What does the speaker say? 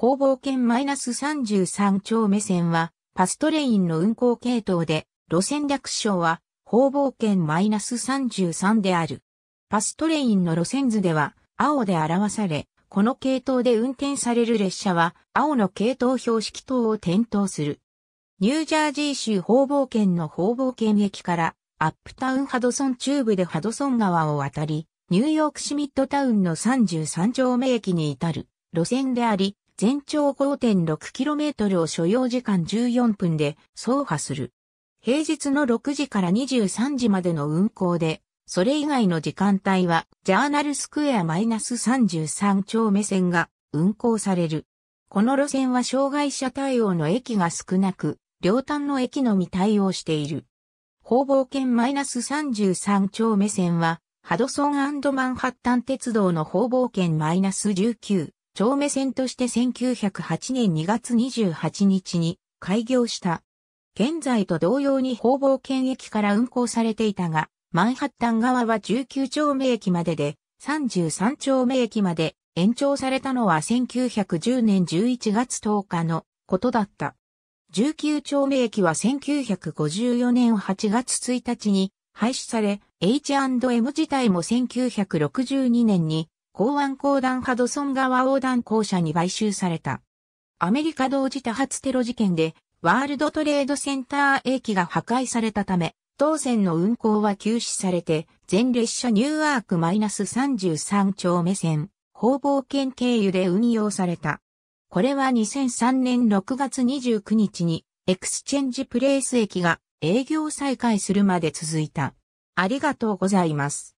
方ナ圏 -33 丁目線は、パストレインの運行系統で、路線略称は、方ナ圏 -33 である。パストレインの路線図では、青で表され、この系統で運転される列車は、青の系統標識等を点灯する。ニュージャージー州方々圏の方々圏駅から、アップタウンハドソン中部でハドソン川を渡り、ニューヨーク市ミッドタウンの33丁目駅に至る路線であり、全長 5.6km を所要時間14分で走破する。平日の6時から23時までの運行で、それ以外の時間帯は、ジャーナルスクエア -33 丁目線が運行される。この路線は障害者対応の駅が少なく、両端の駅のみ対応している。方房圏 -33 丁目線は、ハドソンマンハッタン鉄道の方々圏 -19 長目線として1908年2月28日に開業した。現在と同様に方々圏駅から運行されていたが、マンハッタン側は19丁目駅までで、33丁目駅まで延長されたのは1910年11月10日のことだった。19丁目駅は1954年8月1日に廃止され、H&M 自体も1962年に港湾公団ハドソン川横断公社に買収された。アメリカ同時多発テロ事件で、ワールドトレードセンター駅が破壊されたため、当線の運行は休止されて、全列車ニューアークマイナス -33 丁目線、方々圏経由で運用された。これは2003年6月29日に、エクスチェンジプレイス駅が営業再開するまで続いた。ありがとうございます。